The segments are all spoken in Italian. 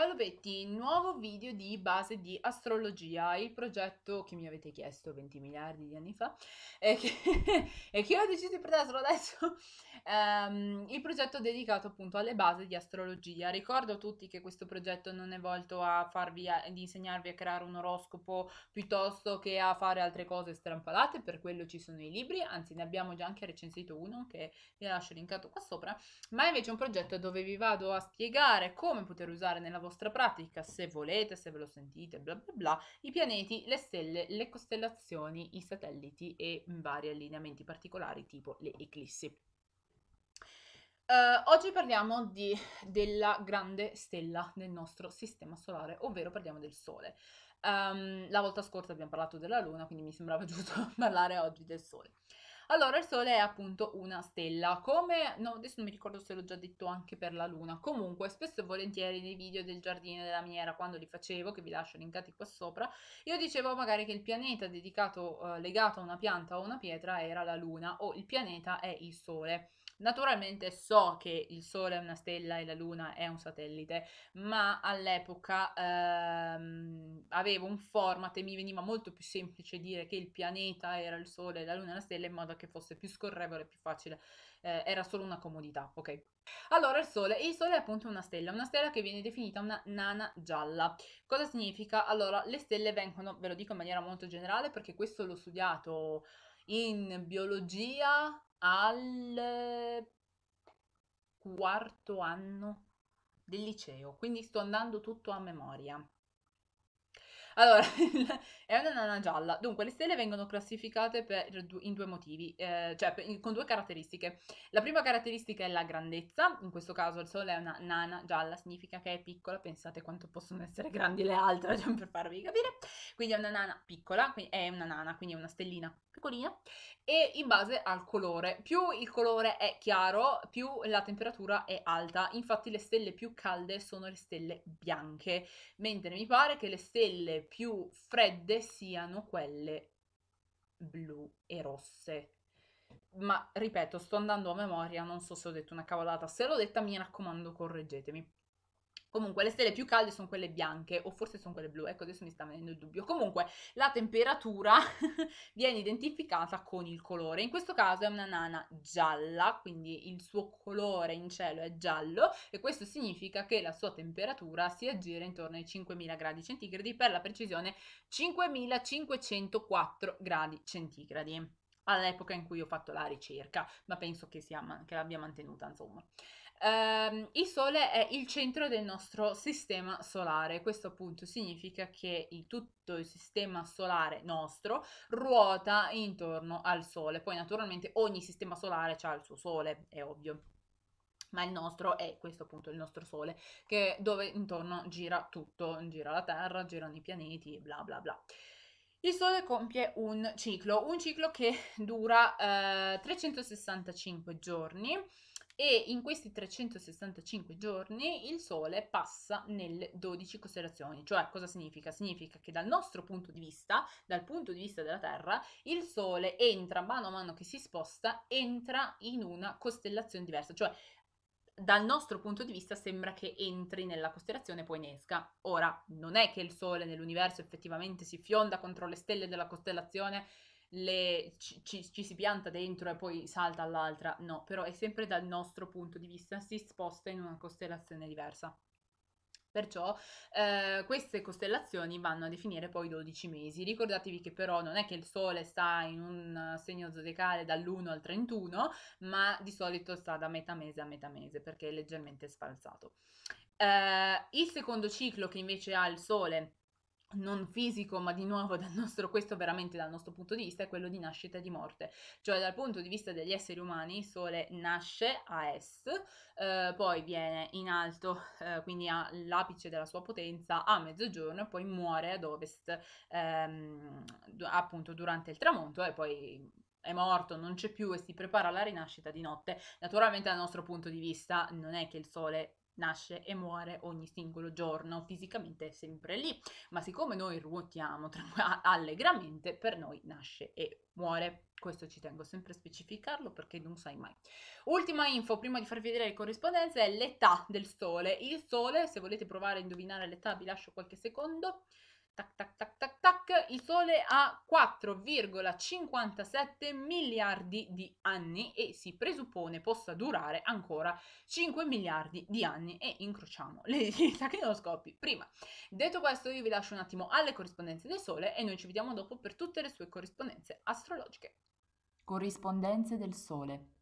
Ciao Lupetti, nuovo video di base di astrologia, il progetto che mi avete chiesto 20 miliardi di anni fa e eh, che, e che ho deciso di portarlo adesso ehm, il progetto dedicato appunto alle basi di astrologia. Ricordo a tutti che questo progetto non è volto a farvi a, di insegnarvi a creare un oroscopo piuttosto che a fare altre cose strampalate, per quello ci sono i libri, anzi ne abbiamo già anche recensito uno che vi lascio linkato qua sopra, ma è invece un progetto dove vi vado a spiegare come poter usare nella vostra pratica, se volete, se ve lo sentite, bla bla bla, i pianeti, le stelle, le costellazioni, i satelliti e vari allineamenti particolari tipo le eclissi. Uh, oggi parliamo di, della grande stella del nostro sistema solare, ovvero parliamo del Sole. Um, la volta scorsa abbiamo parlato della Luna, quindi mi sembrava giusto parlare oggi del Sole. Allora, il Sole è appunto una stella, come... No, adesso non mi ricordo se l'ho già detto anche per la Luna. Comunque, spesso e volentieri nei video del giardino e della miniera, quando li facevo, che vi lascio linkati qua sopra, io dicevo magari che il pianeta dedicato, eh, legato a una pianta o a una pietra era la Luna, o il pianeta è il Sole. Naturalmente so che il Sole è una stella e la Luna è un satellite, ma all'epoca ehm, avevo un format e mi veniva molto più semplice dire che il pianeta era il Sole e la Luna è una stella in modo che fosse più scorrevole, e più facile, eh, era solo una comodità, ok? Allora il Sole, il Sole è appunto una stella, una stella che viene definita una nana gialla. Cosa significa? Allora, le stelle vengono, ve lo dico in maniera molto generale perché questo l'ho studiato in biologia al quarto anno del liceo, quindi sto andando tutto a memoria. Allora, è una nana gialla. Dunque, le stelle vengono classificate per, in due motivi, eh, cioè per, in, con due caratteristiche. La prima caratteristica è la grandezza, in questo caso il Sole è una nana gialla, significa che è piccola, pensate quanto possono essere grandi le altre, cioè, per farvi capire. Quindi è una nana piccola, è una nana, quindi è una stellina piccolina, e in base al colore. Più il colore è chiaro, più la temperatura è alta. Infatti le stelle più calde sono le stelle bianche, mentre mi pare che le stelle più fredde siano quelle blu e rosse. Ma ripeto, sto andando a memoria, non so se ho detto una cavolata. Se l'ho detta, mi raccomando, correggetemi. Comunque le stelle più calde sono quelle bianche o forse sono quelle blu, ecco adesso mi sta venendo il dubbio. Comunque la temperatura viene identificata con il colore, in questo caso è una nana gialla, quindi il suo colore in cielo è giallo e questo significa che la sua temperatura si aggira intorno ai 5000 gradi centigradi, per la precisione 5504 gradi centigradi all'epoca in cui ho fatto la ricerca, ma penso che, sia, che l'abbia mantenuta insomma ehm, il Sole è il centro del nostro sistema solare. Questo appunto significa che il, tutto il sistema solare nostro ruota intorno al Sole. Poi naturalmente ogni sistema solare ha il suo Sole, è ovvio ma il nostro è questo appunto il nostro sole che dove intorno gira tutto, gira la Terra, girano i pianeti, bla bla bla. Il Sole compie un ciclo, un ciclo che dura eh, 365 giorni e in questi 365 giorni il Sole passa nelle 12 costellazioni, cioè cosa significa? Significa che dal nostro punto di vista, dal punto di vista della Terra, il Sole entra mano a mano che si sposta, entra in una costellazione diversa, cioè dal nostro punto di vista sembra che entri nella costellazione e poi ne esca. Ora, non è che il Sole nell'universo effettivamente si fionda contro le stelle della costellazione le, ci, ci, ci, si pianta dentro e poi salta all'altra, no, però è sempre dal nostro punto di vista, si sposta in una costellazione diversa. Perciò eh, queste costellazioni vanno a definire poi 12 mesi. Ricordatevi che però non è che il Sole sta in un segno zodicale dall'1 al 31, ma di solito sta da metà mese a metà mese perché è leggermente sfalsato. Eh, il secondo ciclo che invece ha il Sole non fisico, ma di nuovo dal nostro, questo veramente dal nostro punto di vista, è quello di nascita e di morte. Cioè dal punto di vista degli esseri umani, il Sole nasce a est, eh, poi viene in alto, eh, quindi all'apice della sua potenza a mezzogiorno e poi muore ad ovest, ehm, appunto durante il tramonto e poi è morto, non c'è più e si prepara alla rinascita di notte. Naturalmente dal nostro punto di vista non è che il Sole nasce e muore ogni singolo giorno, fisicamente è sempre lì, ma siccome noi ruotiamo allegramente, per noi nasce e muore. Questo ci tengo sempre a specificarlo perché non sai mai. Ultima info, prima di farvi vedere le corrispondenze, è l'età del Sole. Il Sole, se volete provare a indovinare l'età, vi lascio qualche secondo. Tac, tac, tac, tac, tac, il Sole ha 4,57 miliardi di anni e si presuppone possa durare ancora 5 miliardi di anni e incrociamo le dita che non scoppi prima. Detto questo io vi lascio un attimo alle corrispondenze del Sole e noi ci vediamo dopo per tutte le sue corrispondenze astrologiche. Corrispondenze del Sole.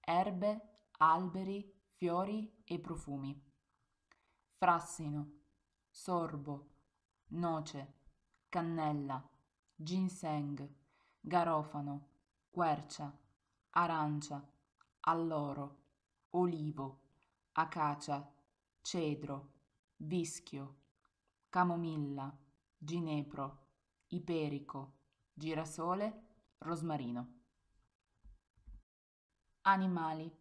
Erbe, alberi, fiori e profumi. Frassino, sorbo noce, cannella, ginseng, garofano, quercia, arancia, alloro, olivo, acacia, cedro, vischio, camomilla, ginepro, iperico, girasole, rosmarino. Animali.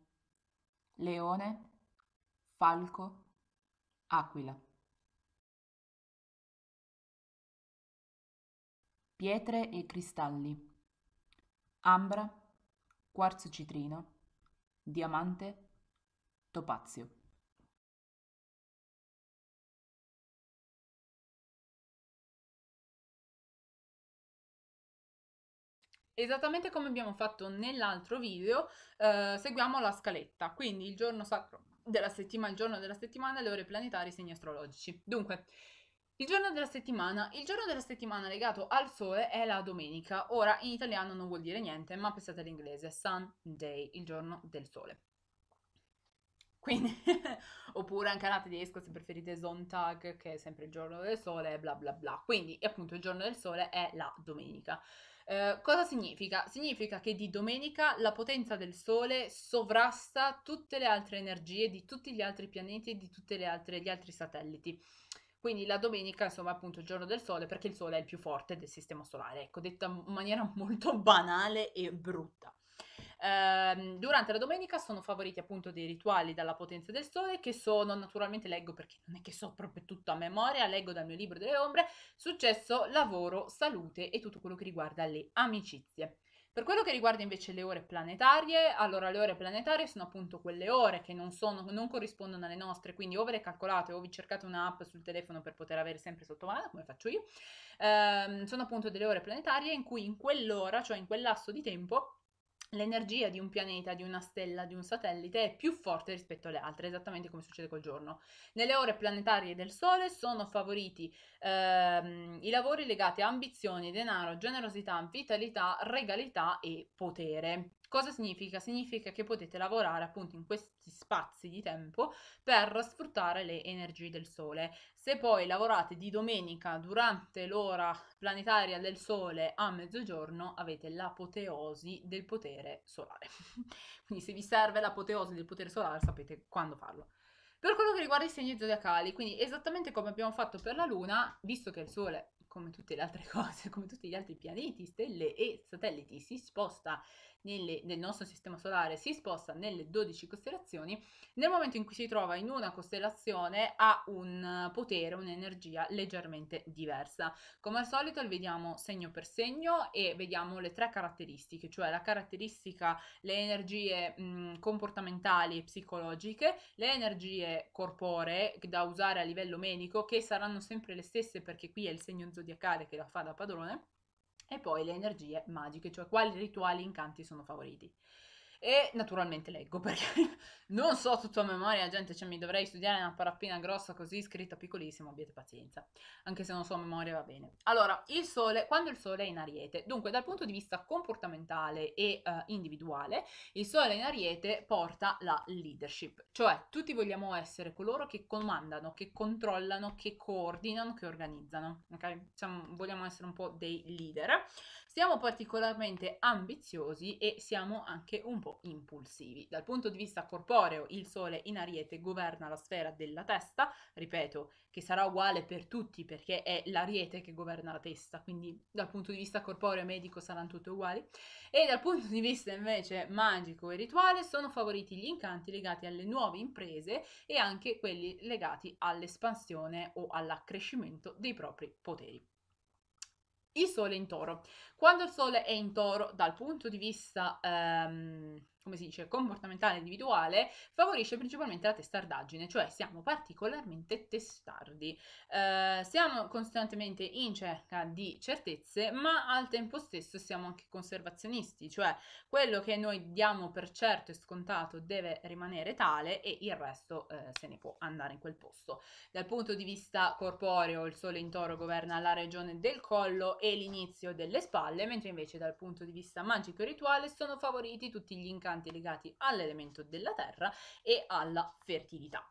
Leone, falco, aquila. pietre e cristalli, ambra, quarzo citrino, diamante, topazio. Esattamente come abbiamo fatto nell'altro video, eh, seguiamo la scaletta, quindi il giorno sacro della settimana, il giorno della settimana, le ore planetarie, segni astrologici. Dunque, il giorno della settimana. Il giorno della settimana legato al sole è la domenica. Ora in italiano non vuol dire niente, ma pensate all'inglese, Sunday, il giorno del sole. Quindi, oppure anche alla tedesca se preferite Sonntag, che è sempre il giorno del sole, bla bla bla. Quindi appunto il giorno del sole è la domenica. Eh, cosa significa? Significa che di domenica la potenza del Sole sovrasta tutte le altre energie di tutti gli altri pianeti e di tutti gli altri satelliti. Quindi la domenica, insomma, appunto il giorno del sole, perché il sole è il più forte del sistema solare, ecco, detta in maniera molto banale e brutta. Ehm, durante la domenica sono favoriti appunto dei rituali dalla potenza del sole che sono, naturalmente leggo perché non è che so proprio tutto a memoria, leggo dal mio libro delle ombre, successo, lavoro, salute e tutto quello che riguarda le amicizie. Per quello che riguarda invece le ore planetarie, allora le ore planetarie sono appunto quelle ore che non, sono, non corrispondono alle nostre, quindi o ve le calcolate o vi cercate un'app sul telefono per poter avere sempre sotto mano, come faccio io, ehm, sono appunto delle ore planetarie in cui in quell'ora, cioè in quel lasso di tempo, l'energia di un pianeta, di una stella, di un satellite è più forte rispetto alle altre, esattamente come succede col giorno. Nelle ore planetarie del Sole sono favoriti ehm, i lavori legati a ambizioni, denaro, generosità, vitalità, regalità e potere. Cosa significa? Significa che potete lavorare appunto in questi spazi di tempo per sfruttare le energie del sole. Se poi lavorate di domenica durante l'ora planetaria del sole a mezzogiorno avete l'apoteosi del potere solare. Quindi se vi serve l'apoteosi del potere solare sapete quando farlo. Per quello che riguarda i segni zodiacali, quindi esattamente come abbiamo fatto per la Luna, visto che il Sole come tutte le altre cose, come tutti gli altri pianeti, stelle e satelliti, si sposta nelle, nel nostro sistema solare, si sposta nelle 12 costellazioni, nel momento in cui si trova in una costellazione ha un potere, un'energia leggermente diversa. Come al solito li vediamo segno per segno e vediamo le tre caratteristiche, cioè la caratteristica, le energie mh, comportamentali e psicologiche, le energie corporee da usare a livello medico che saranno sempre le stesse perché qui è il segno zodiacale zodiacale che la fa da padrone e poi le energie magiche, cioè quali rituali e incanti sono favoriti. E naturalmente leggo perché non so tutto a memoria, gente, cioè mi dovrei studiare una parappina grossa così scritta piccolissima, abbiate pazienza. Anche se non so a memoria va bene. Allora, il sole, quando il sole è in ariete? Dunque, dal punto di vista comportamentale e uh, individuale, il sole in ariete porta la leadership, cioè tutti vogliamo essere coloro che comandano, che controllano, che coordinano, che organizzano, ok? Diciamo, vogliamo essere un po' dei leader. Siamo particolarmente ambiziosi e siamo anche un po' impulsivi. Dal punto di vista corporeo, il Sole in Ariete governa la sfera della testa, ripeto, che sarà uguale per tutti perché è l'Ariete che governa la testa, quindi dal punto di vista corporeo e medico saranno tutte uguali. E dal punto di vista invece magico e rituale sono favoriti gli incanti legati alle nuove imprese e anche quelli legati all'espansione o all'accrescimento dei propri poteri. Il Sole in Toro. Quando il Sole è in Toro, dal punto di vista ehm, come si dice, comportamentale individuale, favorisce principalmente la testardaggine, cioè siamo particolarmente testardi, eh, siamo costantemente in cerca di certezze, ma al tempo stesso siamo anche conservazionisti, cioè quello che noi diamo per certo e scontato deve rimanere tale e il resto eh, se ne può andare in quel posto. Dal punto di vista corporeo, il sole in toro governa la regione del collo e l'inizio delle spalle, mentre invece dal punto di vista magico e rituale sono favoriti tutti gli incanti importanti legati all'elemento della terra e alla fertilità.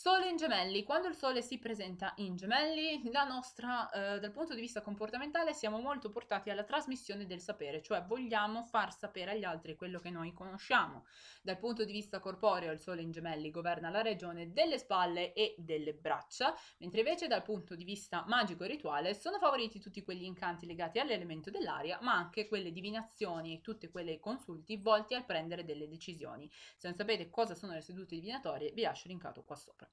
Sole in gemelli. Quando il Sole si presenta in gemelli, nostra, eh, dal punto di vista comportamentale siamo molto portati alla trasmissione del sapere, cioè vogliamo far sapere agli altri quello che noi conosciamo. Dal punto di vista corporeo il Sole in gemelli governa la regione delle spalle e delle braccia, mentre invece dal punto di vista magico e rituale sono favoriti tutti quegli incanti legati all'elemento dell'aria, ma anche quelle divinazioni e tutte quelle consulti volti al prendere delle decisioni. Se non sapete cosa sono le sedute divinatorie vi lascio linkato qua sopra.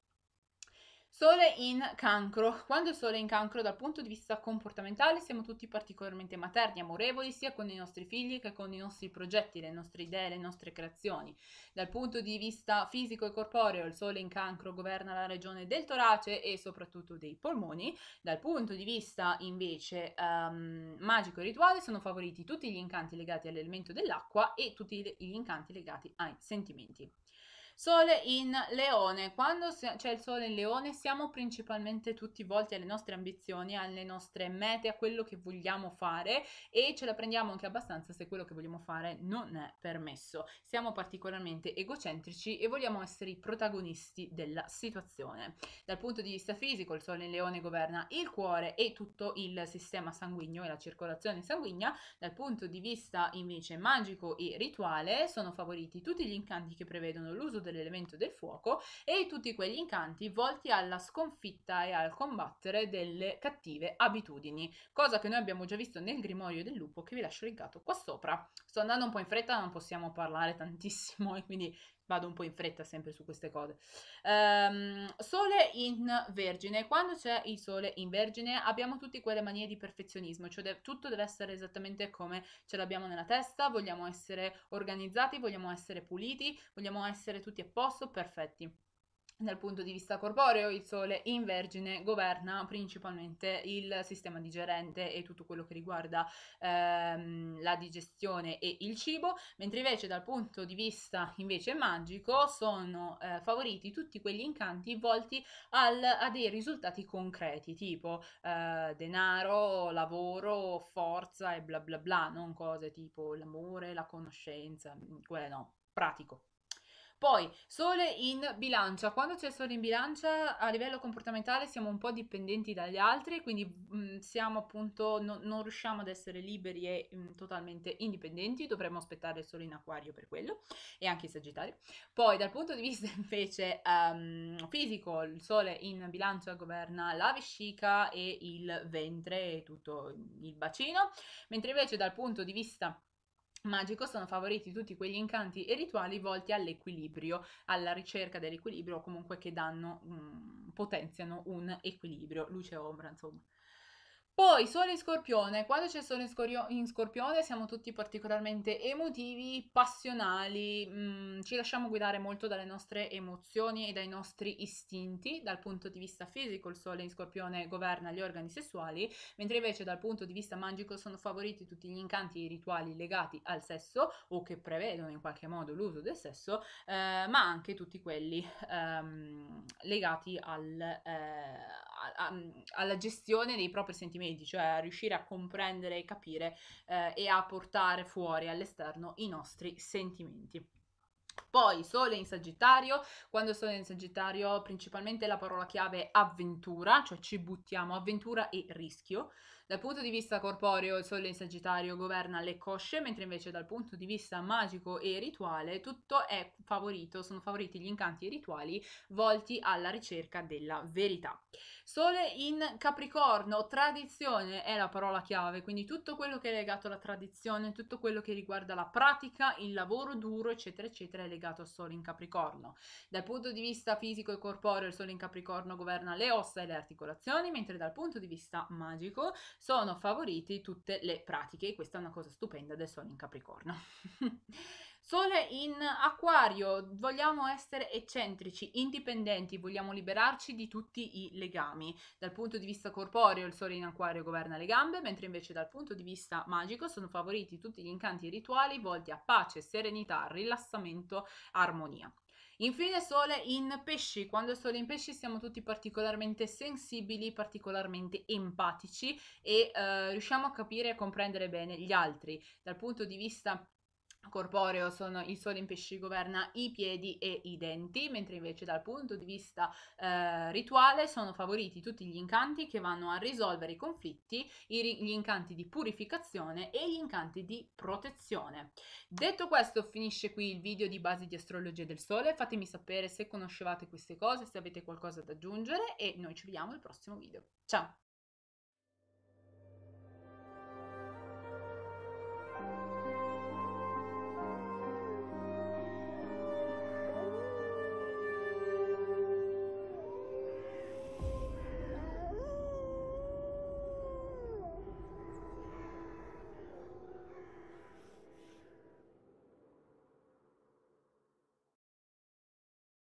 Sole in cancro. Quando il sole è in cancro dal punto di vista comportamentale siamo tutti particolarmente materni, amorevoli sia con i nostri figli che con i nostri progetti, le nostre idee, le nostre creazioni. Dal punto di vista fisico e corporeo il sole in cancro governa la regione del torace e soprattutto dei polmoni. Dal punto di vista invece um, magico e rituale sono favoriti tutti gli incanti legati all'elemento dell'acqua e tutti gli incanti legati ai sentimenti. Sole in leone. Quando c'è il sole in leone siamo principalmente tutti volti alle nostre ambizioni, alle nostre mete, a quello che vogliamo fare e ce la prendiamo anche abbastanza se quello che vogliamo fare non è permesso. Siamo particolarmente egocentrici e vogliamo essere i protagonisti della situazione. Dal punto di vista fisico il sole in leone governa il cuore e tutto il sistema sanguigno e la circolazione sanguigna. Dal punto di vista invece magico e rituale sono favoriti tutti gli incanti che prevedono l'uso dell'elemento del fuoco e tutti quegli incanti volti alla sconfitta e al combattere delle cattive abitudini, cosa che noi abbiamo già visto nel Grimorio del Lupo che vi lascio linkato qua sopra. Sto andando un po' in fretta, non possiamo parlare tantissimo e quindi vado un po' in fretta sempre su queste cose. Um, sole in Vergine. Quando c'è il Sole in Vergine abbiamo tutte quelle manie di perfezionismo, cioè de- tutto deve essere esattamente come ce l'abbiamo nella testa, vogliamo essere organizzati, vogliamo essere puliti, vogliamo essere tutti a posto, perfetti. Dal punto di vista corporeo, il Sole in Vergine governa principalmente il sistema digerente e tutto quello che riguarda ehm, la digestione e il cibo, mentre invece dal punto di vista invece magico sono eh, favoriti tutti quegli incanti volti al, a dei risultati concreti, tipo eh, denaro, lavoro, forza e bla bla bla, non cose tipo l'amore, la conoscenza, mm, quelle no, pratico. Poi, sole in bilancia. Quando c'è sole in bilancia, a livello comportamentale siamo un po' dipendenti dagli altri, quindi mh, mm, siamo appunto, no, non riusciamo ad essere liberi e mh, mm, totalmente indipendenti, dovremmo aspettare il sole in acquario per quello, e anche in sagittario. Poi, dal punto di vista invece um, fisico, il sole in bilancia governa la vescica e il ventre e tutto il bacino, mentre invece dal punto di vista magico sono favoriti tutti quegli incanti e rituali volti all'equilibrio, alla ricerca dell'equilibrio o comunque che danno, mh, mm, potenziano un equilibrio, luce e ombra, insomma. Poi Sole in Scorpione, quando c'è Sole in, scorio- in Scorpione siamo tutti particolarmente emotivi, passionali, mh, mm, ci lasciamo guidare molto dalle nostre emozioni e dai nostri istinti. Dal punto di vista fisico il Sole in Scorpione governa gli organi sessuali, mentre invece dal punto di vista magico sono favoriti tutti gli incanti e i rituali legati al sesso o che prevedono in qualche modo l'uso del sesso, eh, ma anche tutti quelli ehm, legati al, eh, a, a, alla gestione dei propri sentimenti medi, cioè a riuscire a comprendere e capire eh, e a portare fuori all'esterno i nostri sentimenti. Poi Sole in Sagittario, quando Sole in Sagittario principalmente la parola chiave è avventura, cioè ci buttiamo avventura e rischio. Dal punto di vista corporeo, il Sole in Sagittario governa le cosce, mentre invece dal punto di vista magico e rituale tutto è favorito, sono favoriti gli incanti e i rituali volti alla ricerca della verità. Sole in Capricorno, tradizione è la parola chiave, quindi tutto quello che è legato alla tradizione, tutto quello che riguarda la pratica, il lavoro duro, eccetera, eccetera, è legato al Sole in Capricorno. Dal punto di vista fisico e corporeo, il Sole in Capricorno governa le ossa e le articolazioni, mentre dal punto di vista magico sono favoriti tutte le pratiche e questa è una cosa stupenda del Sole in Capricorno. Sole in acquario, vogliamo essere eccentrici, indipendenti, vogliamo liberarci di tutti i legami. Dal punto di vista corporeo il sole in acquario governa le gambe, mentre invece dal punto di vista magico sono favoriti tutti gli incanti e rituali volti a pace, serenità, rilassamento, armonia. Infine Sole in pesci, quando il Sole in pesci siamo tutti particolarmente sensibili, particolarmente empatici e eh, riusciamo a capire e comprendere bene gli altri. Dal punto di vista corporeo sono il sole in pesci governa i piedi e i denti, mentre invece dal punto di vista eh, rituale sono favoriti tutti gli incanti che vanno a risolvere i conflitti, i, gli incanti di purificazione e gli incanti di protezione. Detto questo finisce qui il video di base di astrologia del sole, fatemi sapere se conoscevate queste cose, se avete qualcosa da aggiungere e noi ci vediamo al prossimo video. Ciao!